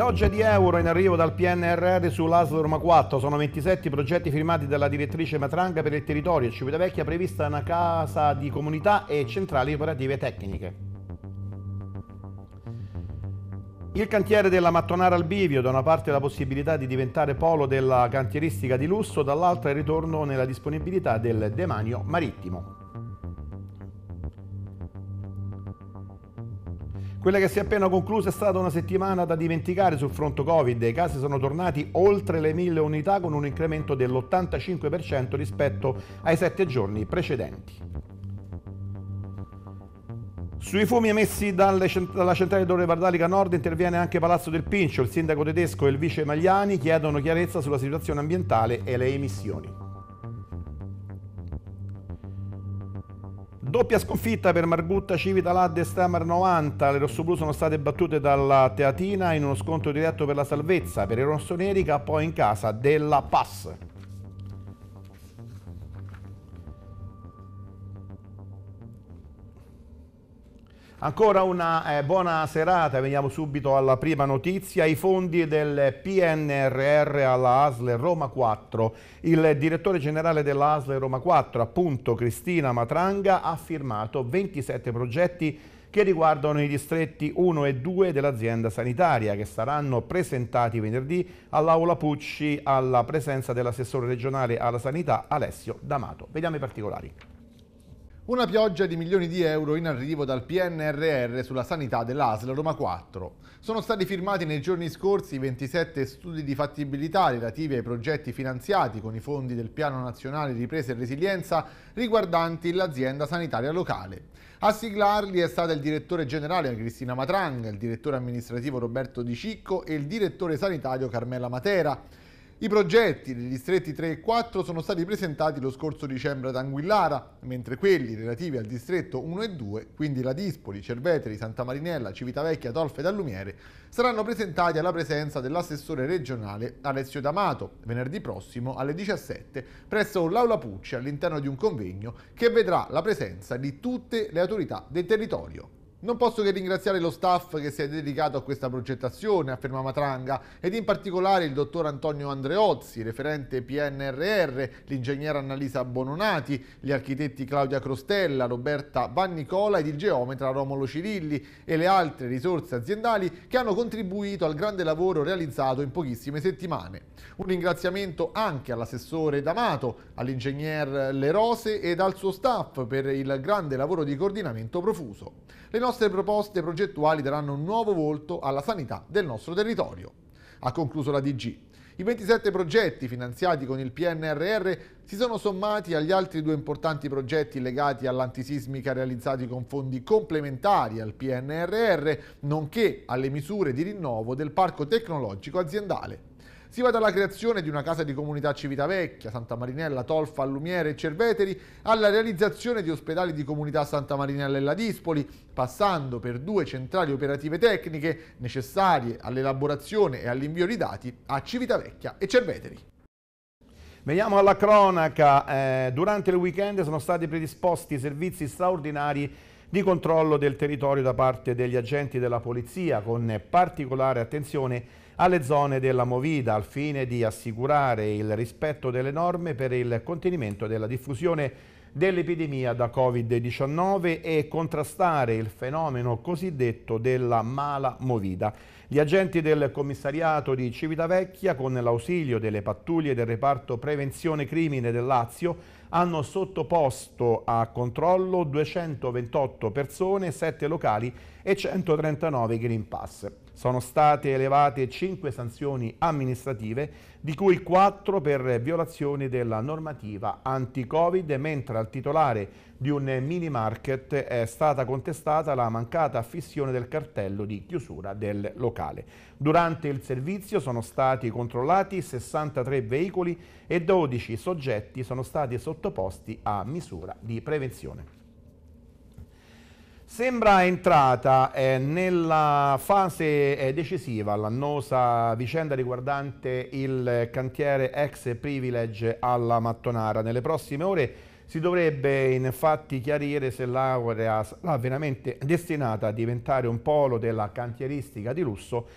Pioggia di euro in arrivo dal PNRR sull'Aslo Roma 4, sono 27 progetti firmati dalla direttrice Matranga per il territorio, Civitavecchia prevista una casa di comunità e centrali operative tecniche. Il cantiere della Mattonara al Bivio, da una parte la possibilità di diventare polo della cantieristica di lusso, dall'altra il ritorno nella disponibilità del demanio marittimo. Quella che si è appena conclusa è stata una settimana da dimenticare sul fronte Covid. I casi sono tornati oltre le mille unità con un incremento dell'85% rispetto ai sette giorni precedenti. Sui fumi emessi dalle, dalla centrale d'Ore Vardalica Nord interviene anche Palazzo del Pincio. Il sindaco tedesco e il vice Magliani chiedono chiarezza sulla situazione ambientale e le emissioni. Doppia sconfitta per Marbutta, Civitalad e Stamar 90. Le rossoblu sono state battute dalla Teatina in uno scontro diretto per la salvezza per i rossoneri poi in casa della Pass. Ancora una eh, buona serata, veniamo subito alla prima notizia, i fondi del PNRR alla ASL Roma 4. Il direttore generale della ASL Roma 4, appunto Cristina Matranga, ha firmato 27 progetti che riguardano i distretti 1 e 2 dell'azienda sanitaria che saranno presentati venerdì all'Aula Pucci alla presenza dell'assessore regionale alla sanità Alessio D'Amato. Vediamo i particolari. Una pioggia di milioni di euro in arrivo dal PNRR sulla sanità dell'ASL Roma 4. Sono stati firmati nei giorni scorsi 27 studi di fattibilità relativi ai progetti finanziati con i fondi del Piano Nazionale Ripresa e Resilienza riguardanti l'azienda sanitaria locale. A siglarli è stata il direttore generale Cristina Matranga, il direttore amministrativo Roberto Di Cicco e il direttore sanitario Carmela Matera i progetti dei distretti 3 e 4 sono stati presentati lo scorso dicembre ad Anguillara, mentre quelli relativi al distretto 1 e 2, quindi la Dispoli, Cerveteri, Santa Marinella, Civitavecchia, Tolfa e Dallumiere, saranno presentati alla presenza dell'assessore regionale Alessio D'Amato venerdì prossimo alle 17 presso l'Aula Pucci all'interno di un convegno che vedrà la presenza di tutte le autorità del territorio. Non posso che ringraziare lo staff che si è dedicato a questa progettazione, afferma Matranga, ed in particolare il dottor Antonio Andreozzi, referente PNRR, l'ingegnera Annalisa Bononati, gli architetti Claudia Crostella, Roberta Vannicola ed il geometra Romolo Cirilli e le altre risorse aziendali che hanno contribuito al grande lavoro realizzato in pochissime settimane. Un ringraziamento anche all'assessore D'Amato, all'ingegner Le Rose ed al suo staff per il grande lavoro di coordinamento profuso le nostre proposte progettuali daranno un nuovo volto alla sanità del nostro territorio. Ha concluso la DG. I 27 progetti finanziati con il PNRR si sono sommati agli altri due importanti progetti legati all'antisismica realizzati con fondi complementari al PNRR, nonché alle misure di rinnovo del parco tecnologico aziendale. Si va dalla creazione di una casa di comunità Civitavecchia, Santa Marinella, Tolfa, Allumiere e Cerveteri, alla realizzazione di ospedali di comunità Santa Marinella e Ladispoli, passando per due centrali operative tecniche necessarie all'elaborazione e all'invio di dati a Civitavecchia e Cerveteri. Veniamo alla cronaca. Eh, durante il weekend sono stati predisposti servizi straordinari di controllo del territorio da parte degli agenti della polizia con particolare attenzione alle zone della Movida al fine di assicurare il rispetto delle norme per il contenimento della diffusione dell'epidemia da Covid-19 e contrastare il fenomeno cosiddetto della mala movida. Gli agenti del commissariato di Civitavecchia, con l'ausilio delle pattuglie del reparto prevenzione crimine del Lazio, hanno sottoposto a controllo 228 persone, 7 locali e 139 Green Pass sono state elevate 5 sanzioni amministrative, di cui 4 per violazione della normativa anti-Covid, mentre al titolare di un mini market è stata contestata la mancata affissione del cartello di chiusura del locale. Durante il servizio sono stati controllati 63 veicoli e 12 soggetti sono stati sottoposti a misura di prevenzione. Sembra entrata eh, nella fase eh, decisiva l'annosa vicenda riguardante il cantiere ex Privilege alla Mattonara. Nelle prossime ore si dovrebbe infatti chiarire se l'area sarà veramente destinata a diventare un polo della cantieristica di lusso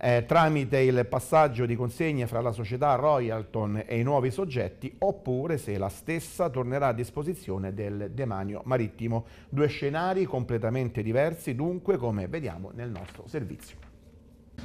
eh, tramite il passaggio di consegne fra la società Royalton e i nuovi soggetti oppure se la stessa tornerà a disposizione del demanio marittimo. Due scenari completamente diversi dunque come vediamo nel nostro servizio.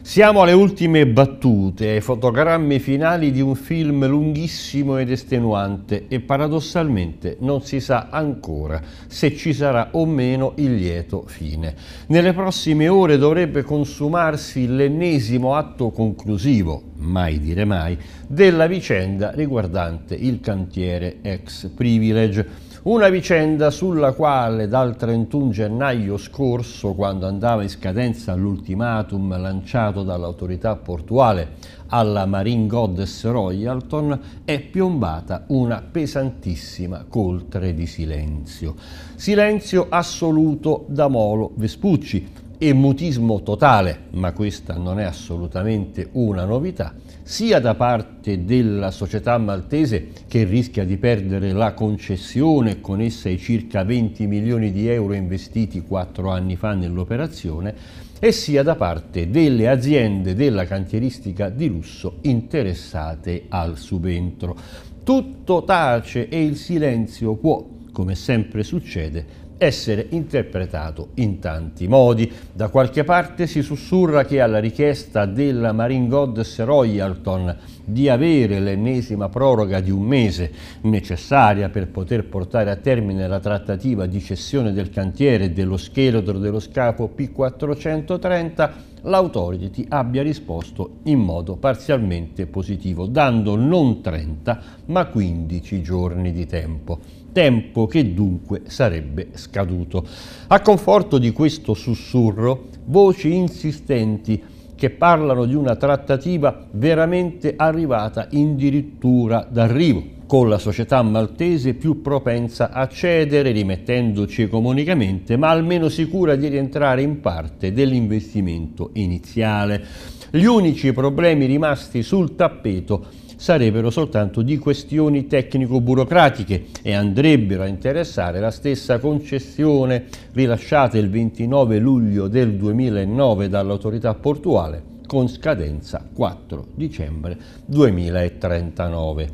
Siamo alle ultime battute, ai fotogrammi finali di un film lunghissimo ed estenuante e paradossalmente non si sa ancora se ci sarà o meno il lieto fine. Nelle prossime ore dovrebbe consumarsi l'ennesimo atto conclusivo, mai dire mai, della vicenda riguardante il cantiere ex Privilege una vicenda sulla quale dal 31 gennaio scorso, quando andava in scadenza l'ultimatum lanciato dall'autorità portuale alla Marine Goddess Royalton, è piombata una pesantissima coltre di silenzio. Silenzio assoluto da Molo Vespucci, e mutismo totale, ma questa non è assolutamente una novità, sia da parte della società maltese che rischia di perdere la concessione con essa i circa 20 milioni di euro investiti quattro anni fa nell'operazione, e sia da parte delle aziende della cantieristica di lusso interessate al subentro. Tutto tace e il silenzio può, come sempre succede, essere interpretato in tanti modi. Da qualche parte si sussurra che alla richiesta della Marine Goddess Royalton di avere l'ennesima proroga di un mese necessaria per poter portare a termine la trattativa di cessione del cantiere dello scheletro dello scafo P430, l'autority abbia risposto in modo parzialmente positivo, dando non 30 ma 15 giorni di tempo tempo che dunque sarebbe scaduto. A conforto di questo sussurro, voci insistenti che parlano di una trattativa veramente arrivata addirittura d'arrivo con la società maltese più propensa a cedere, rimettendoci economicamente, ma almeno sicura di rientrare in parte dell'investimento iniziale. Gli unici problemi rimasti sul tappeto sarebbero soltanto di questioni tecnico-burocratiche e andrebbero a interessare la stessa concessione rilasciata il 29 luglio del 2009 dall'autorità portuale con scadenza 4 dicembre 2039.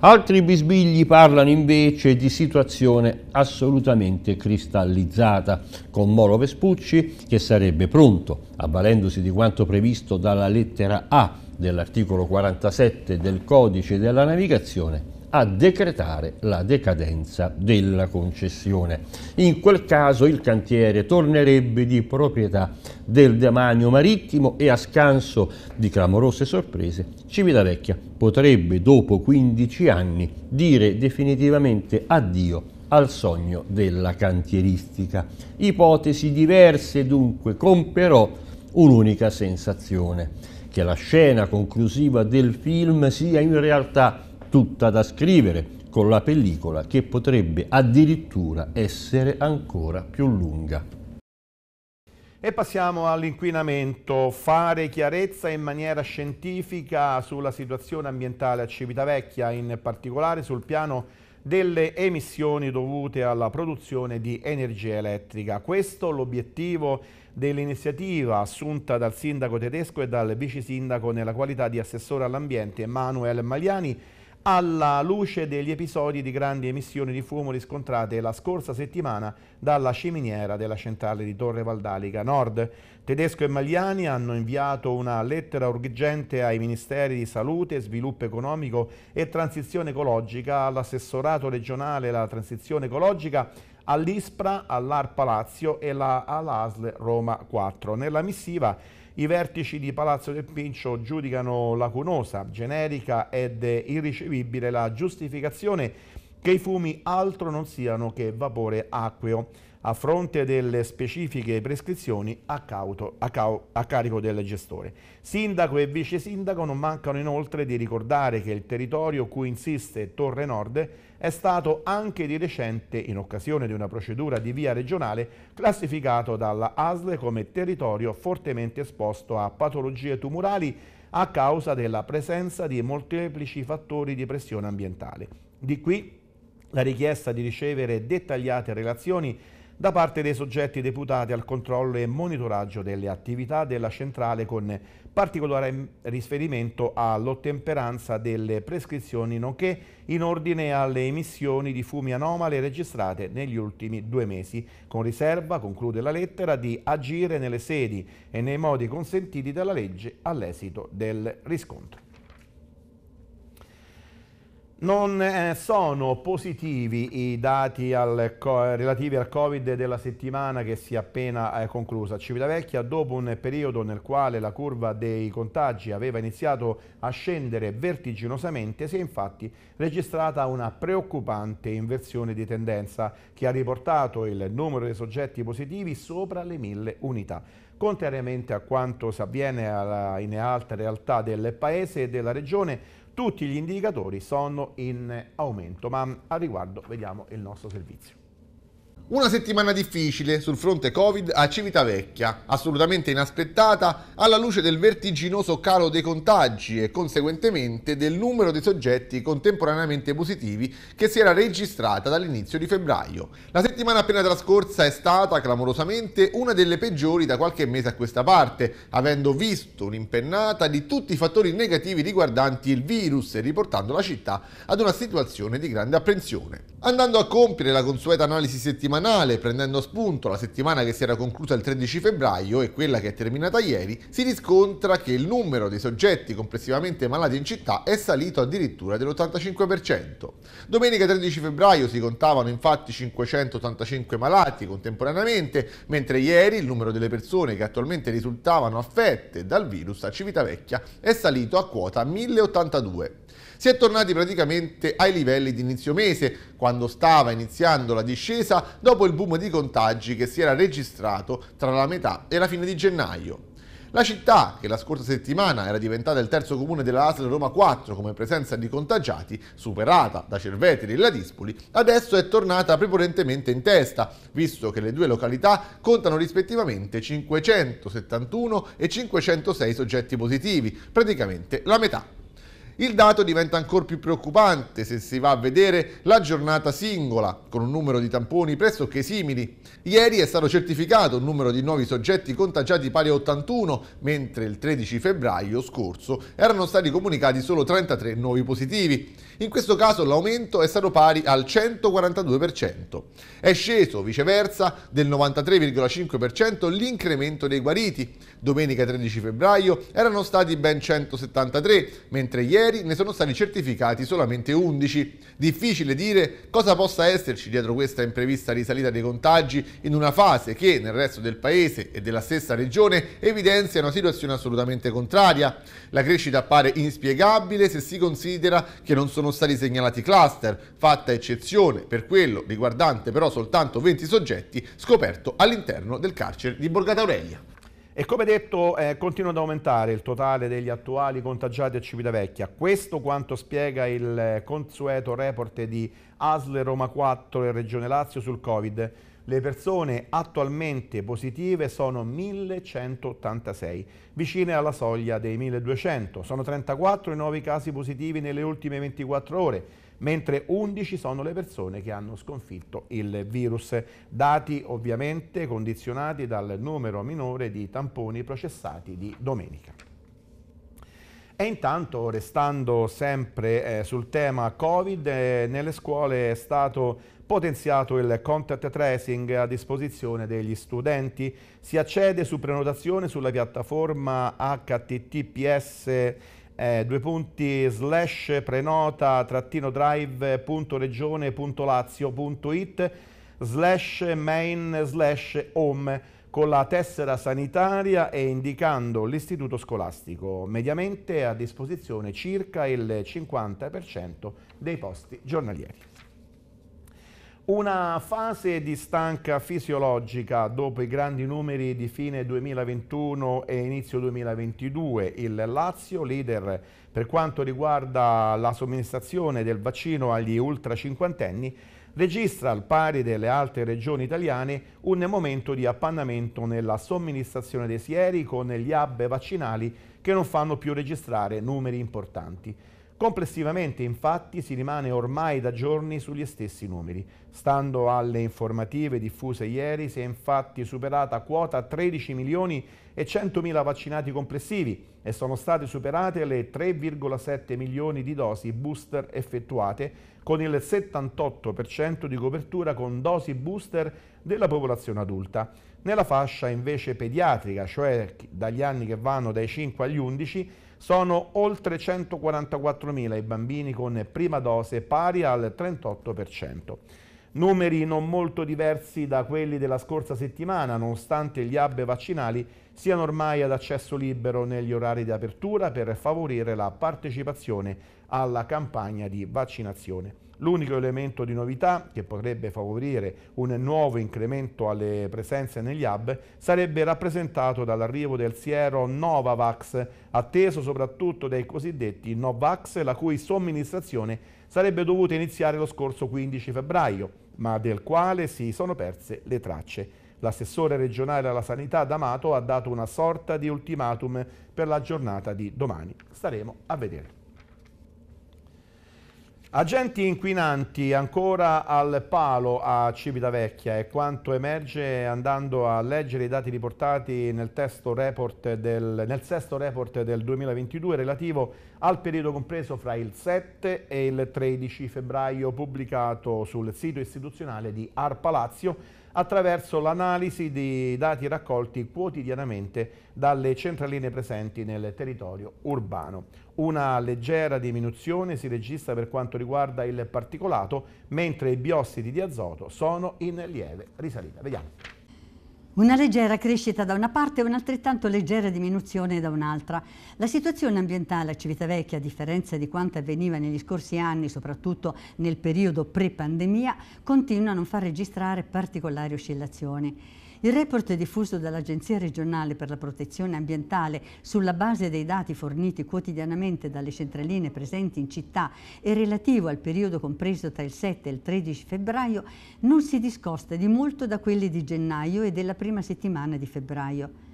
Altri bisbigli parlano invece di situazione assolutamente cristallizzata, con Moro Vespucci che sarebbe pronto, avvalendosi di quanto previsto dalla lettera A dell'articolo 47 del codice della navigazione a decretare la decadenza della concessione. In quel caso il cantiere tornerebbe di proprietà del demanio marittimo e a scanso di clamorose sorprese Civitavecchia potrebbe dopo 15 anni dire definitivamente addio al sogno della cantieristica. Ipotesi diverse dunque, con però un'unica sensazione che la scena conclusiva del film sia in realtà tutta da scrivere con la pellicola che potrebbe addirittura essere ancora più lunga. E passiamo all'inquinamento. Fare chiarezza in maniera scientifica sulla situazione ambientale a Civitavecchia, in particolare sul piano delle emissioni dovute alla produzione di energia elettrica. Questo l'obiettivo è dell'iniziativa assunta dal sindaco tedesco e dal vice sindaco nella qualità di assessore all'ambiente Manuel Magliani alla luce degli episodi di grandi emissioni di fumo riscontrate la scorsa settimana dalla ciminiera della centrale di Torre Valdalica Nord. Tedesco e Magliani hanno inviato una lettera urgente ai Ministeri di Salute, Sviluppo Economico e Transizione Ecologica, all'assessorato regionale alla Transizione Ecologica all'ISPRA, all'AR Palazzo e alla, all'ASL Roma 4. Nella missiva i vertici di Palazzo del Pincio giudicano lacunosa, generica ed irricevibile la giustificazione che i fumi altro non siano che vapore acqueo a fronte delle specifiche prescrizioni a, cauto, a, cao, a, carico del gestore. Sindaco e vice sindaco non mancano inoltre di ricordare che il territorio cui insiste Torre Nord è stato anche di recente, in occasione di una procedura di via regionale, classificato dalla ASL come territorio fortemente esposto a patologie tumorali a causa della presenza di molteplici fattori di pressione ambientale. Di qui la richiesta di ricevere dettagliate relazioni da parte dei soggetti deputati al controllo e monitoraggio delle attività della centrale con particolare riferimento all'ottemperanza delle prescrizioni nonché in ordine alle emissioni di fumi anomale registrate negli ultimi due mesi. Con riserva, conclude la lettera, di agire nelle sedi e nei modi consentiti dalla legge all'esito del riscontro. Non eh, sono positivi i dati al, relativi al Covid della settimana che si è appena eh, conclusa. Civitavecchia, dopo un periodo nel quale la curva dei contagi aveva iniziato a scendere vertiginosamente, si è infatti registrata una preoccupante inversione di tendenza che ha riportato il numero dei soggetti positivi sopra le mille unità contrariamente a quanto avviene in altre realtà del Paese e della Regione, tutti gli indicatori sono in aumento, ma a riguardo vediamo il nostro servizio. Una settimana difficile sul fronte Covid a Civitavecchia, assolutamente inaspettata alla luce del vertiginoso calo dei contagi e conseguentemente del numero di soggetti contemporaneamente positivi che si era registrata dall'inizio di febbraio. La settimana appena trascorsa è stata clamorosamente una delle peggiori da qualche mese a questa parte, avendo visto un'impennata di tutti i fattori negativi riguardanti il virus e riportando la città ad una situazione di grande apprensione. Andando a compiere la consueta analisi settimanale settimanale, prendendo spunto la settimana che si era conclusa il 13 febbraio e quella che è terminata ieri, si riscontra che il numero dei soggetti complessivamente malati in città è salito addirittura dell'85%. Domenica 13 febbraio si contavano infatti 585 malati contemporaneamente, mentre ieri il numero delle persone che attualmente risultavano affette dal virus a Civitavecchia è salito a quota 1082 si è tornati praticamente ai livelli di inizio mese, quando stava iniziando la discesa dopo il boom di contagi che si era registrato tra la metà e la fine di gennaio. La città, che la scorsa settimana era diventata il terzo comune della ASL Roma 4 come presenza di contagiati, superata da Cerveteri e Ladispoli, adesso è tornata prepotentemente in testa, visto che le due località contano rispettivamente 571 e 506 soggetti positivi, praticamente la metà il dato diventa ancora più preoccupante se si va a vedere la giornata singola, con un numero di tamponi pressoché simili. Ieri è stato certificato un numero di nuovi soggetti contagiati pari a 81, mentre il 13 febbraio scorso erano stati comunicati solo 33 nuovi positivi. In questo caso l'aumento è stato pari al 142%. È sceso, viceversa, del 93,5% l'incremento dei guariti. Domenica 13 febbraio erano stati ben 173, mentre ieri ieri ne sono stati certificati solamente 11. Difficile dire cosa possa esserci dietro questa imprevista risalita dei contagi in una fase che nel resto del paese e della stessa regione evidenzia una situazione assolutamente contraria. La crescita appare inspiegabile se si considera che non sono stati segnalati cluster, fatta eccezione per quello riguardante però soltanto 20 soggetti scoperto all'interno del carcere di Borgata Aurelia. E come detto eh, continua ad aumentare il totale degli attuali contagiati a Civitavecchia. Questo quanto spiega il eh, consueto report di ASL Roma 4 e Regione Lazio sul Covid. Le persone attualmente positive sono 1186, vicine alla soglia dei 1200. Sono 34 i nuovi casi positivi nelle ultime 24 ore mentre 11 sono le persone che hanno sconfitto il virus. Dati ovviamente condizionati dal numero minore di tamponi processati di domenica. E intanto, restando sempre eh, sul tema Covid, eh, nelle scuole è stato potenziato il contact tracing a disposizione degli studenti. Si accede su prenotazione sulla piattaforma https eh, due punti slash prenota trattino drive.regione.lazio.it slash main slash home con la tessera sanitaria e indicando l'istituto scolastico. Mediamente a disposizione circa il 50% dei posti giornalieri. Una fase di stanca fisiologica dopo i grandi numeri di fine 2021 e inizio 2022. Il Lazio, leader per quanto riguarda la somministrazione del vaccino agli ultra cinquantenni, registra al pari delle altre regioni italiane un momento di appannamento nella somministrazione dei sieri con gli hub vaccinali che non fanno più registrare numeri importanti. Complessivamente infatti si rimane ormai da giorni sugli stessi numeri. Stando alle informative diffuse ieri si è infatti superata quota 13 milioni e 100 mila vaccinati complessivi e sono state superate le 3,7 milioni di dosi booster effettuate con il 78% di copertura con dosi booster della popolazione adulta. Nella fascia invece pediatrica, cioè dagli anni che vanno dai 5 agli 11, sono oltre 144.000 i bambini con prima dose pari al 38%. Numeri non molto diversi da quelli della scorsa settimana, nonostante gli hub vaccinali siano ormai ad accesso libero negli orari di apertura per favorire la partecipazione alla campagna di vaccinazione. L'unico elemento di novità che potrebbe favorire un nuovo incremento alle presenze negli hub sarebbe rappresentato dall'arrivo del siero Novavax, atteso soprattutto dai cosiddetti Novax, la cui somministrazione sarebbe dovuta iniziare lo scorso 15 febbraio, ma del quale si sono perse le tracce. L'assessore regionale alla sanità D'Amato ha dato una sorta di ultimatum per la giornata di domani. Staremo a vedere. Agenti inquinanti ancora al palo a Civitavecchia è quanto emerge andando a leggere i dati riportati nel, del, nel, sesto report del 2022 relativo al periodo compreso fra il 7 e il 13 febbraio pubblicato sul sito istituzionale di Arpalazio attraverso l'analisi di dati raccolti quotidianamente dalle centraline presenti nel territorio urbano. Una leggera diminuzione si registra per quanto riguarda il particolato, mentre i biossidi di azoto sono in lieve risalita. Vediamo. Una leggera crescita da una parte e un'altrettanto leggera diminuzione da un'altra. La situazione ambientale a Civitavecchia, a differenza di quanto avveniva negli scorsi anni, soprattutto nel periodo pre-pandemia, continua a non far registrare particolari oscillazioni. Il report diffuso dall'Agenzia regionale per la protezione ambientale sulla base dei dati forniti quotidianamente dalle centraline presenti in città e relativo al periodo compreso tra il 7 e il 13 febbraio non si discosta di molto da quelli di gennaio e della prima settimana di febbraio.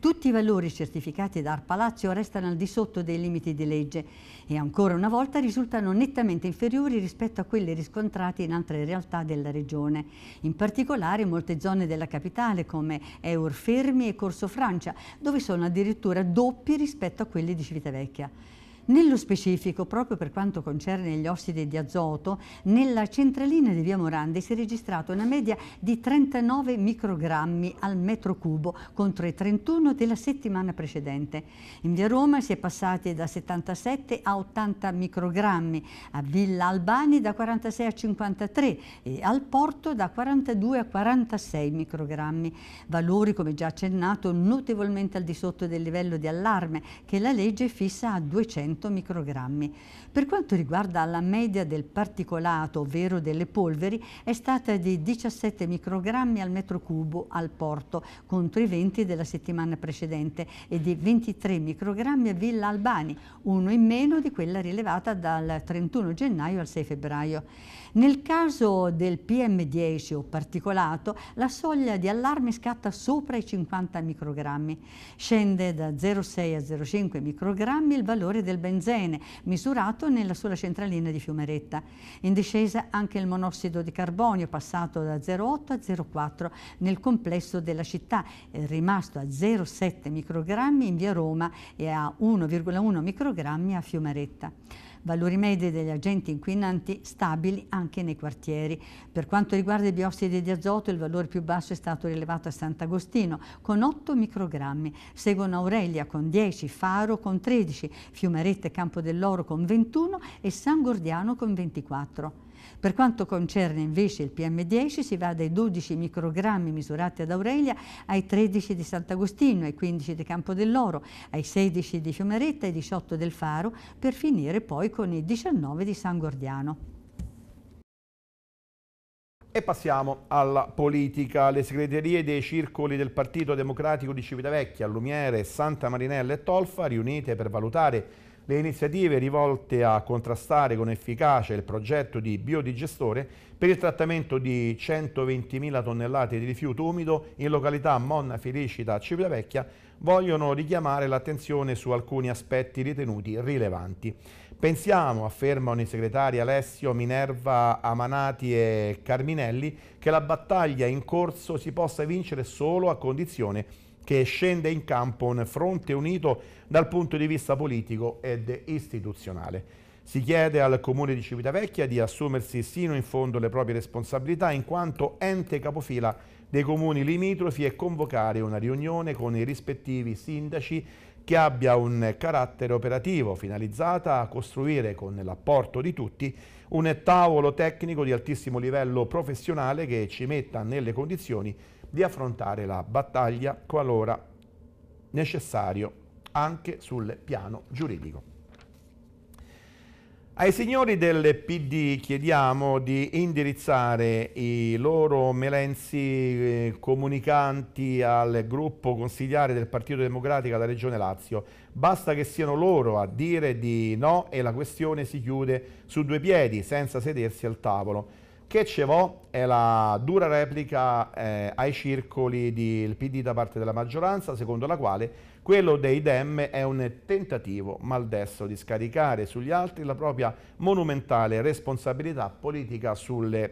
Tutti i valori certificati da Arpalazio restano al di sotto dei limiti di legge e ancora una volta risultano nettamente inferiori rispetto a quelli riscontrati in altre realtà della regione. In particolare in molte zone della capitale come Eurfermi e Corso Francia, dove sono addirittura doppi rispetto a quelli di Civitavecchia. Nello specifico, proprio per quanto concerne gli ossidi di azoto, nella centralina di Via Morandi si è registrata una media di 39 microgrammi al metro cubo contro i 31 della settimana precedente. In Via Roma si è passati da 77 a 80 microgrammi, a Villa Albani da 46 a 53 e al Porto da 42 a 46 microgrammi, valori come già accennato notevolmente al di sotto del livello di allarme che la legge fissa a 200 100 microgrammi. Per quanto riguarda la media del particolato, ovvero delle polveri, è stata di 17 microgrammi al metro cubo al porto, contro i 20 della settimana precedente, e di 23 microgrammi a Villa Albani, uno in meno di quella rilevata dal 31 gennaio al 6 febbraio. Nel caso del PM10 o particolato, la soglia di allarme scatta sopra i 50 microgrammi. Scende da 0,6 a 0,5 microgrammi il valore del benzene, misurato nella sola centralina di Fiumeretta. In discesa anche il monossido di carbonio, passato da 0,8 a 0,4 nel complesso della città, è rimasto a 0,7 microgrammi in via Roma e a 1,1 microgrammi a Fiumeretta valori medi degli agenti inquinanti stabili anche nei quartieri. Per quanto riguarda i biossidi di azoto, il valore più basso è stato rilevato a Sant'Agostino con 8 microgrammi, seguono Aurelia con 10, Faro con 13, Fiumarette e Campo dell'Oro con 21 e San Gordiano con 24. Per quanto concerne invece il PM10 si va dai 12 microgrammi misurati ad Aurelia ai 13 di Sant'Agostino, ai 15 di Campo dell'Oro, ai 16 di Fiomeretta, ai 18 del Faro, per finire poi con i 19 di San Gordiano. E passiamo alla politica. Le segreterie dei circoli del Partito Democratico di Civitavecchia, Lumiere, Santa Marinella e Tolfa, riunite per valutare le iniziative rivolte a contrastare con efficacia il progetto di biodigestore per il trattamento di 120.000 tonnellate di rifiuto umido in località Monna Felicita Civitavecchia vogliono richiamare l'attenzione su alcuni aspetti ritenuti rilevanti. Pensiamo, affermano i segretari Alessio, Minerva, Amanati e Carminelli, che la battaglia in corso si possa vincere solo a condizione che scende in campo un fronte unito dal punto di vista politico ed istituzionale. Si chiede al Comune di Civitavecchia di assumersi sino in fondo le proprie responsabilità in quanto ente capofila dei comuni limitrofi e convocare una riunione con i rispettivi sindaci che abbia un carattere operativo finalizzata a costruire con l'apporto di tutti un tavolo tecnico di altissimo livello professionale che ci metta nelle condizioni di affrontare la battaglia qualora necessario anche sul piano giuridico. Ai signori del PD chiediamo di indirizzare i loro melenzi eh, comunicanti al gruppo consigliare del Partito Democratico alla Regione Lazio. Basta che siano loro a dire di no e la questione si chiude su due piedi, senza sedersi al tavolo che ce vo è la dura replica eh, ai circoli del PD da parte della maggioranza, secondo la quale quello dei Dem è un tentativo maldestro di scaricare sugli altri la propria monumentale responsabilità politica sulle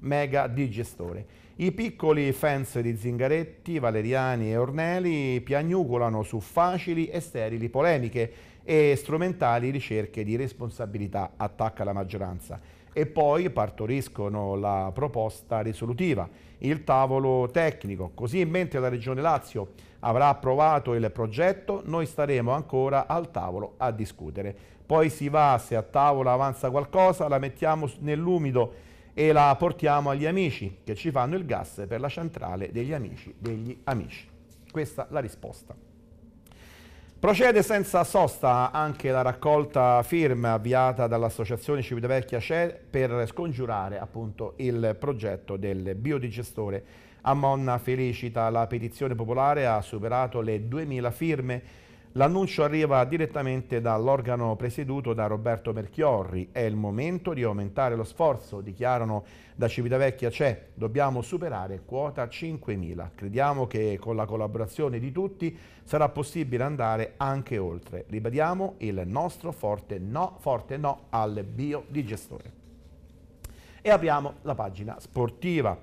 mega digestore. I piccoli fans di Zingaretti, Valeriani e Ornelli piagnucolano su facili e sterili polemiche e strumentali ricerche di responsabilità, attacca la maggioranza e poi partoriscono la proposta risolutiva, il tavolo tecnico. Così mentre la Regione Lazio avrà approvato il progetto, noi staremo ancora al tavolo a discutere. Poi si va, se a tavola avanza qualcosa, la mettiamo nell'umido e la portiamo agli amici che ci fanno il gas per la centrale degli amici degli amici. Questa la risposta. Procede senza sosta anche la raccolta firme avviata dall'associazione Civitavecchia CE per scongiurare appunto il progetto del biodigestore. A Monna Felicita la petizione popolare ha superato le 2000 firme L'annuncio arriva direttamente dall'organo presieduto da Roberto Merchiorri. È il momento di aumentare lo sforzo, dichiarano da Civitavecchia c'è. Dobbiamo superare quota 5.000. Crediamo che con la collaborazione di tutti sarà possibile andare anche oltre. Ribadiamo il nostro forte no, forte no al biodigestore. E apriamo la pagina sportiva.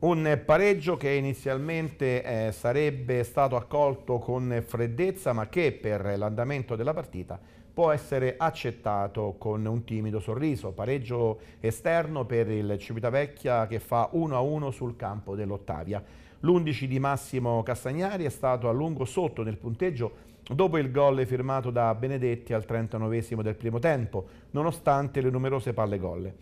Un pareggio che inizialmente eh, sarebbe stato accolto con freddezza ma che per l'andamento della partita può essere accettato con un timido sorriso. Pareggio esterno per il Civitavecchia che fa 1-1 sul campo dell'Ottavia. L'11 di Massimo Castagnari è stato a lungo sotto nel punteggio dopo il gol firmato da Benedetti al 39 del primo tempo, nonostante le numerose palle golle.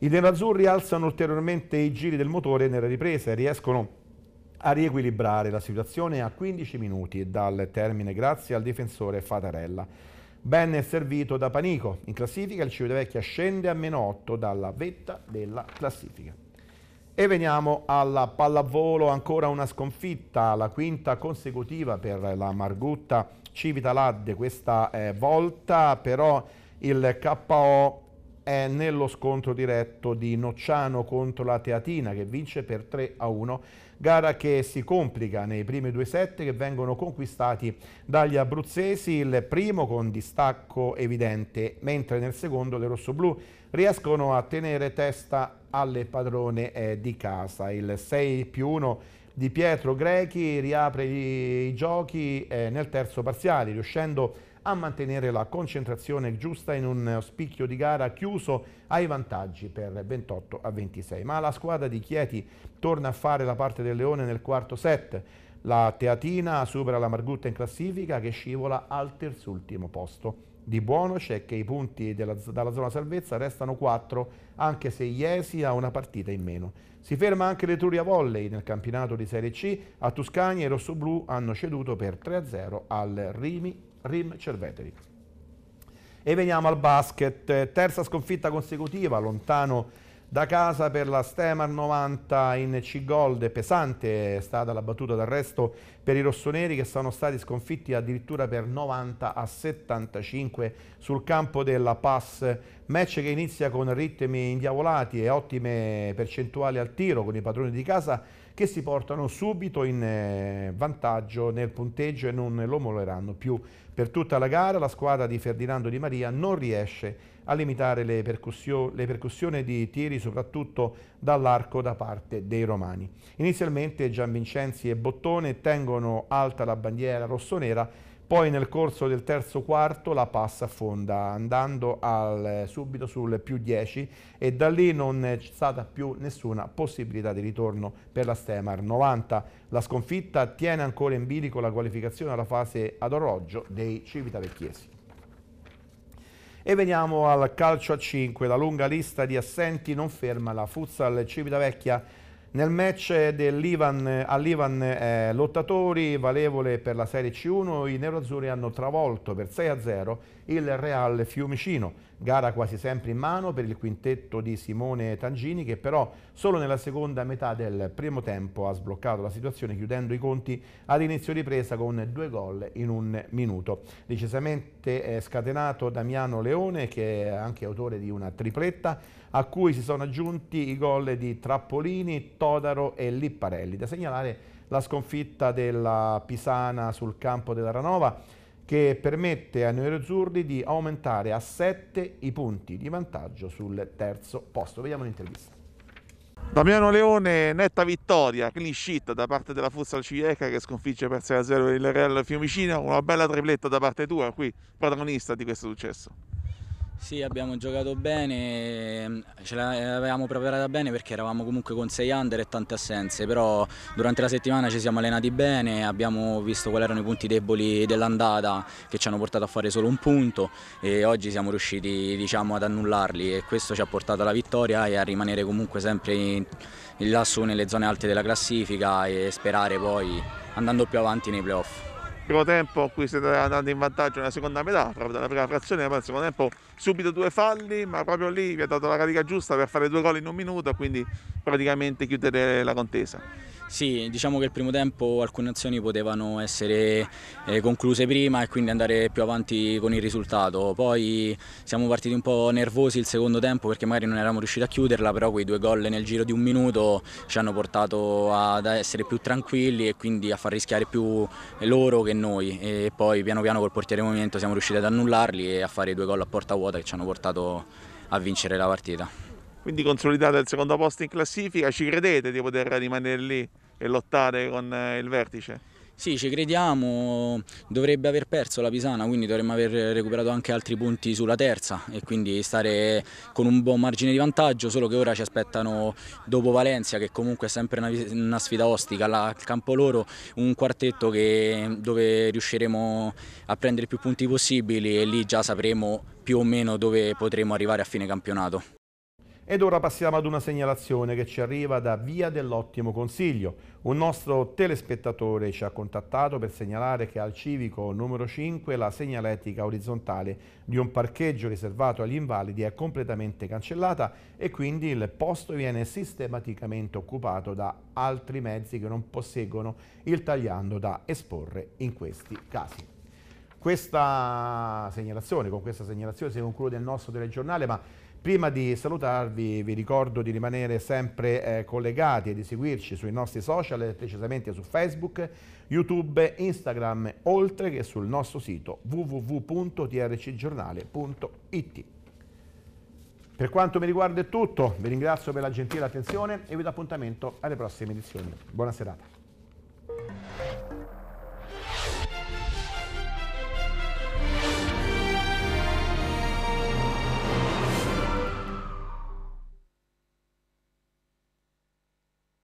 I nerazzurri alzano ulteriormente i giri del motore nella ripresa e riescono a riequilibrare la situazione a 15 minuti dal termine grazie al difensore Fatarella. Ben servito da Panico. In classifica il Civitavecchia scende a meno 8 dalla vetta della classifica. E veniamo alla pallavolo, ancora una sconfitta, la quinta consecutiva per la Margutta Civitaladde questa eh, volta, però il KO è nello scontro diretto di Nocciano contro la Teatina che vince per 3 a 1 gara che si complica nei primi due set che vengono conquistati dagli abruzzesi, il primo con distacco evidente, mentre nel secondo le rossoblù riescono a tenere testa alle padrone eh, di casa. Il 6 più 1 di Pietro Grechi riapre i giochi eh, nel terzo parziale, riuscendo a a mantenere la concentrazione giusta in un spicchio di gara chiuso ai vantaggi per 28 a 26. Ma la squadra di Chieti torna a fare la parte del leone nel quarto set. La Teatina supera la Margutta in classifica che scivola al terzultimo posto. Di buono c'è che i punti della, dalla zona salvezza restano 4, anche se Iesi ha una partita in meno. Si ferma anche l'Etruria Volley nel campionato di Serie C. A Tuscania i rossoblù hanno ceduto per 3-0 al Rimi Rim Cerveteri. E veniamo al basket, terza sconfitta consecutiva, lontano da casa per la Stemar 90 in C-Gold, pesante è stata la battuta d'arresto per i rossoneri che sono stati sconfitti addirittura per 90 a 75 sul campo della Pass, match che inizia con ritmi indiavolati e ottime percentuali al tiro con i padroni di casa che si portano subito in eh, vantaggio nel punteggio e non lo molleranno più per tutta la gara la squadra di Ferdinando Di Maria non riesce a limitare le, percussio le percussioni di tiri soprattutto dall'arco da parte dei romani. Inizialmente Gian Vincenzi e Bottone tengono alta la bandiera rossonera poi nel corso del terzo quarto la passa affonda andando al, eh, subito sul più 10 e da lì non c'è stata più nessuna possibilità di ritorno per la Stemar 90. La sconfitta tiene ancora in bilico la qualificazione alla fase ad orologio dei Civitavecchiesi. E veniamo al calcio a 5, la lunga lista di assenti non ferma la Futsal Civitavecchia nel match dell'Ivan all'Ivan eh, Lottatori, valevole per la Serie C1, i neroazzurri hanno travolto per 6-0 il Real Fiumicino gara quasi sempre in mano per il quintetto di Simone Tangini che però solo nella seconda metà del primo tempo ha sbloccato la situazione chiudendo i conti all'inizio ripresa con due gol in un minuto. Decisamente è eh, scatenato Damiano Leone che è anche autore di una tripletta a cui si sono aggiunti i gol di Trappolini, Todaro e Lipparelli. Da segnalare la sconfitta della Pisana sul campo della Ranova che permette a ai nerazzurri di aumentare a 7 i punti di vantaggio sul terzo posto. Vediamo l'intervista. Damiano Leone, netta vittoria, clean sheet da parte della Futsal Civieca che sconfigge per 6-0 il Real Fiumicino, una bella tripletta da parte tua, qui protagonista di questo successo. Sì, abbiamo giocato bene, ehm, ce l'avevamo eh, preparata bene perché eravamo comunque con 6 under e tante assenze, però durante la settimana ci siamo allenati bene, abbiamo visto quali erano i punti deboli dell'andata che ci hanno portato a fare solo un punto e oggi siamo riusciti diciamo, ad annullarli e questo ci ha portato alla vittoria e a rimanere comunque sempre in, in lassù nelle zone alte della classifica e sperare poi andando più avanti nei playoff primo tempo in cui siete andati in vantaggio nella seconda metà, proprio dalla prima frazione, ma nel secondo tempo subito due falli, ma proprio lì vi ha dato la carica giusta per fare due gol in un minuto, quindi praticamente chiudere la contesa. Sì, diciamo che il primo tempo alcune azioni potevano essere eh, concluse prima e quindi andare più avanti con il risultato. Poi siamo partiti un po' nervosi il secondo tempo perché magari non eravamo riusciti a chiuderla, però quei due gol nel giro di un minuto ci hanno portato ad essere più tranquilli e quindi a far rischiare più loro che noi. E poi piano piano col portiere movimento siamo riusciti ad annullarli e a fare i due gol a porta vuota che ci hanno portato a vincere la partita quindi consolidate il secondo posto in classifica, ci credete di poter rimanere lì e lottare con eh, il vertice? Sì, ci crediamo, dovrebbe aver perso la Pisana, quindi dovremmo aver recuperato anche altri punti sulla terza e quindi stare con un buon margine di vantaggio, solo che ora ci aspettano dopo Valencia, che comunque è sempre una, sfida ostica al campo loro, un quartetto che, dove riusciremo a prendere più punti possibili e lì già sapremo più o meno dove potremo arrivare a fine campionato. Ed ora passiamo ad una segnalazione che ci arriva da Via dell'Ottimo Consiglio. Un nostro telespettatore ci ha contattato per segnalare che al civico numero 5 la segnaletica orizzontale di un parcheggio riservato agli invalidi è completamente cancellata e quindi il posto viene sistematicamente occupato da altri mezzi che non posseggono il tagliando da esporre in questi casi questa segnalazione, con questa segnalazione si conclude il nostro telegiornale, ma Prima di salutarvi vi ricordo di rimanere sempre eh, collegati e di seguirci sui nostri social, precisamente su Facebook, YouTube, Instagram, oltre che sul nostro sito www.trcgiornale.it. Per quanto mi riguarda è tutto, vi ringrazio per la gentile attenzione e vi do appuntamento alle prossime edizioni. Buona serata.